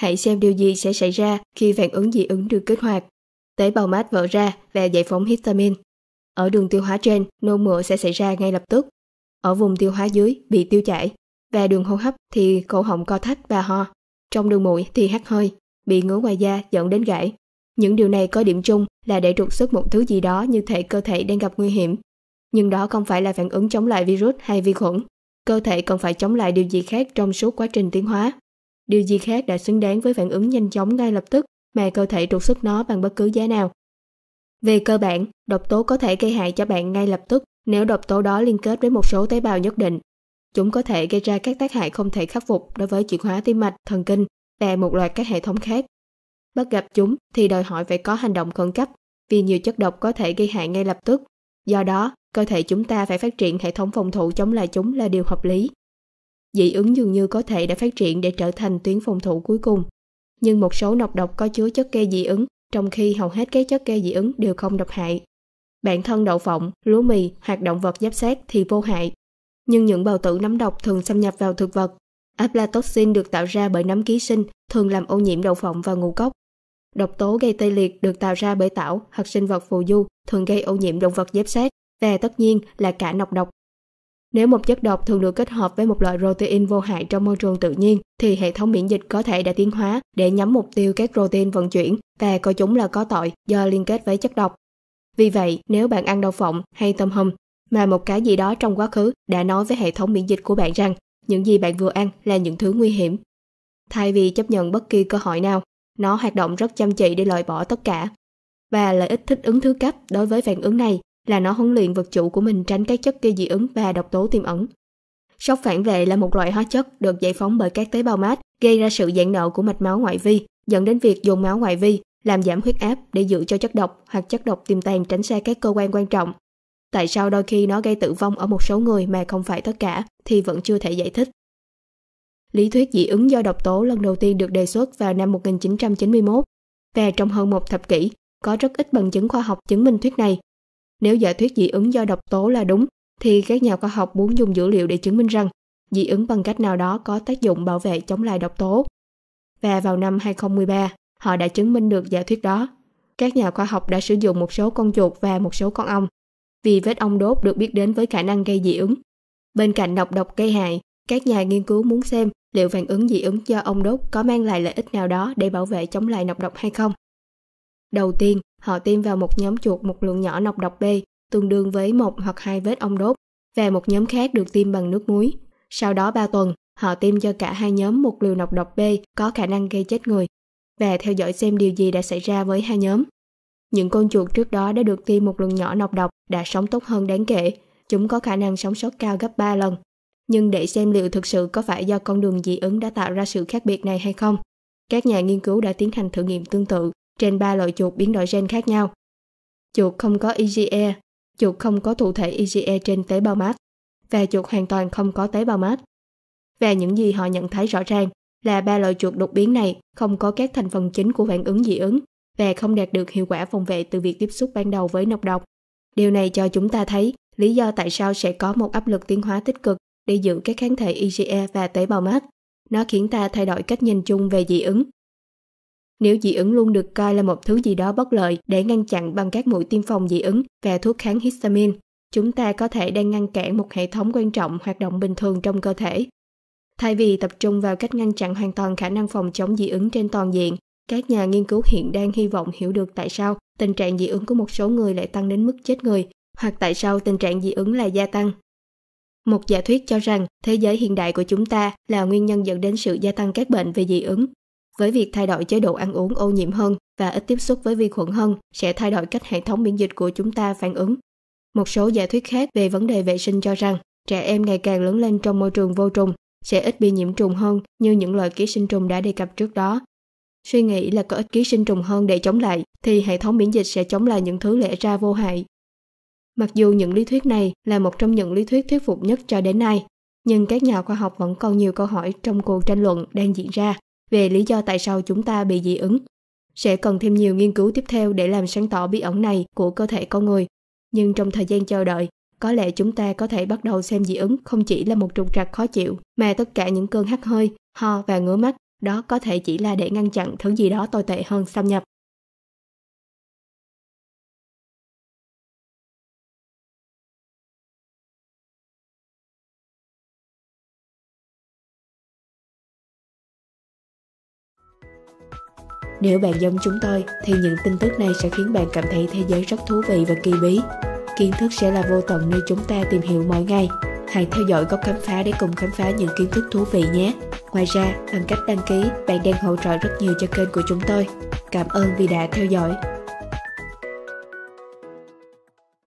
Hãy xem điều gì sẽ xảy ra khi phản ứng dị ứng được kích hoạt. Tế bào mát vỡ ra và giải phóng histamine. Ở đường tiêu hóa trên, nôn mửa sẽ xảy ra ngay lập tức. Ở vùng tiêu hóa dưới bị tiêu chảy và đường hô hấp thì cổ họng co thắt và ho. Trong đường mũi thì hắt hơi, bị ngứa ngoài da dẫn đến gãy. Những điều này có điểm chung là để trục xuất một thứ gì đó như thể cơ thể đang gặp nguy hiểm. Nhưng đó không phải là phản ứng chống lại virus hay vi khuẩn. Cơ thể còn phải chống lại điều gì khác trong suốt quá trình tiến hóa. Điều gì khác đã xứng đáng với phản ứng nhanh chóng ngay lập tức mà cơ thể trục xuất nó bằng bất cứ giá nào. Về cơ bản, độc tố có thể gây hại cho bạn ngay lập tức nếu độc tố đó liên kết với một số tế bào nhất định. Chúng có thể gây ra các tác hại không thể khắc phục đối với chuyển hóa tim mạch, thần kinh và một loạt các hệ thống khác. Bắt gặp chúng thì đòi hỏi phải có hành động khẩn cấp vì nhiều chất độc có thể gây hại ngay lập tức. Do đó, cơ thể chúng ta phải phát triển hệ thống phòng thủ chống lại chúng là điều hợp lý dị ứng dường như có thể đã phát triển để trở thành tuyến phòng thủ cuối cùng. Nhưng một số nọc độc có chứa chất gây dị ứng, trong khi hầu hết các chất gây dị ứng đều không độc hại. Bản thân đậu phộng, lúa mì hoặc động vật giáp xác thì vô hại. Nhưng những bào tử nấm độc thường xâm nhập vào thực vật. Aflatoxin được tạo ra bởi nấm ký sinh, thường làm ô nhiễm đậu phộng và ngũ cốc. Độc tố gây tê liệt được tạo ra bởi tảo hoặc sinh vật phù du, thường gây ô nhiễm động vật giáp xác và tất nhiên là cả nọc độc nếu một chất độc thường được kết hợp với một loại protein vô hại trong môi trường tự nhiên, thì hệ thống miễn dịch có thể đã tiến hóa để nhắm mục tiêu các protein vận chuyển và coi chúng là có tội do liên kết với chất độc. Vì vậy, nếu bạn ăn đậu phộng hay tôm hùm, mà một cái gì đó trong quá khứ đã nói với hệ thống miễn dịch của bạn rằng những gì bạn vừa ăn là những thứ nguy hiểm. Thay vì chấp nhận bất kỳ cơ hội nào, nó hoạt động rất chăm chỉ để loại bỏ tất cả. Và lợi ích thích ứng thứ cấp đối với phản ứng này là nó huấn luyện vật chủ của mình tránh các chất gây dị ứng và độc tố tiềm ẩn. Sốc phản vệ là một loại hóa chất được giải phóng bởi các tế bào mát, gây ra sự giãn nở của mạch máu ngoại vi, dẫn đến việc dùng máu ngoại vi làm giảm huyết áp để giữ cho chất độc hoặc chất độc tiềm tàng tránh xa các cơ quan quan trọng. Tại sao đôi khi nó gây tử vong ở một số người mà không phải tất cả thì vẫn chưa thể giải thích. Lý thuyết dị ứng do độc tố lần đầu tiên được đề xuất vào năm 1991 và trong hơn một thập kỷ, có rất ít bằng chứng khoa học chứng minh thuyết này nếu giả thuyết dị ứng do độc tố là đúng, thì các nhà khoa học muốn dùng dữ liệu để chứng minh rằng dị ứng bằng cách nào đó có tác dụng bảo vệ chống lại độc tố. Và vào năm 2013, họ đã chứng minh được giả thuyết đó. Các nhà khoa học đã sử dụng một số con chuột và một số con ong, vì vết ong đốt được biết đến với khả năng gây dị ứng. Bên cạnh độc độc gây hại, các nhà nghiên cứu muốn xem liệu phản ứng dị ứng do ong đốt có mang lại lợi ích nào đó để bảo vệ chống lại độc độc hay không. Đầu tiên, họ tiêm vào một nhóm chuột một lượng nhỏ nọc độc B, tương đương với một hoặc hai vết ong đốt, và một nhóm khác được tiêm bằng nước muối. Sau đó 3 tuần, họ tiêm cho cả hai nhóm một liều nọc độc B có khả năng gây chết người và theo dõi xem điều gì đã xảy ra với hai nhóm. Những con chuột trước đó đã được tiêm một lượng nhỏ nọc độc đã sống tốt hơn đáng kể, chúng có khả năng sống sót cao gấp 3 lần. Nhưng để xem liệu thực sự có phải do con đường dị ứng đã tạo ra sự khác biệt này hay không, các nhà nghiên cứu đã tiến hành thử nghiệm tương tự trên ba loại chuột biến đổi gen khác nhau. Chuột không có IgE, e, chuột không có thụ thể IgE e trên tế bào mát và chuột hoàn toàn không có tế bào mát. Và những gì họ nhận thấy rõ ràng là ba loại chuột đột biến này không có các thành phần chính của phản ứng dị ứng và không đạt được hiệu quả phòng vệ từ việc tiếp xúc ban đầu với nọc độc. Điều này cho chúng ta thấy lý do tại sao sẽ có một áp lực tiến hóa tích cực để giữ các kháng thể IgE e và tế bào mát. Nó khiến ta thay đổi cách nhìn chung về dị ứng nếu dị ứng luôn được coi là một thứ gì đó bất lợi để ngăn chặn bằng các mũi tiêm phòng dị ứng và thuốc kháng histamine, chúng ta có thể đang ngăn cản một hệ thống quan trọng hoạt động bình thường trong cơ thể. Thay vì tập trung vào cách ngăn chặn hoàn toàn khả năng phòng chống dị ứng trên toàn diện, các nhà nghiên cứu hiện đang hy vọng hiểu được tại sao tình trạng dị ứng của một số người lại tăng đến mức chết người, hoặc tại sao tình trạng dị ứng lại gia tăng. Một giả thuyết cho rằng thế giới hiện đại của chúng ta là nguyên nhân dẫn đến sự gia tăng các bệnh về dị ứng, với việc thay đổi chế độ ăn uống ô nhiễm hơn và ít tiếp xúc với vi khuẩn hơn sẽ thay đổi cách hệ thống miễn dịch của chúng ta phản ứng. Một số giả thuyết khác về vấn đề vệ sinh cho rằng trẻ em ngày càng lớn lên trong môi trường vô trùng sẽ ít bị nhiễm trùng hơn như những loại ký sinh trùng đã đề cập trước đó. Suy nghĩ là có ít ký sinh trùng hơn để chống lại thì hệ thống miễn dịch sẽ chống lại những thứ lẽ ra vô hại. Mặc dù những lý thuyết này là một trong những lý thuyết thuyết phục nhất cho đến nay, nhưng các nhà khoa học vẫn còn nhiều câu hỏi trong cuộc tranh luận đang diễn ra về lý do tại sao chúng ta bị dị ứng. Sẽ cần thêm nhiều nghiên cứu tiếp theo để làm sáng tỏ bí ẩn này của cơ thể con người. Nhưng trong thời gian chờ đợi, có lẽ chúng ta có thể bắt đầu xem dị ứng không chỉ là một trục trặc khó chịu, mà tất cả những cơn hắt hơi, ho và ngứa mắt đó có thể chỉ là để ngăn chặn thứ gì đó tồi tệ hơn xâm nhập. Nếu bạn giống chúng tôi thì những tin tức này sẽ khiến bạn cảm thấy thế giới rất thú vị và kỳ bí. Kiến thức sẽ là vô tận nơi chúng ta tìm hiểu mỗi ngày. Hãy theo dõi góc khám phá để cùng khám phá những kiến thức thú vị nhé. Ngoài ra, bằng cách đăng ký, bạn đang hỗ trợ rất nhiều cho kênh của chúng tôi. Cảm ơn vì đã theo dõi.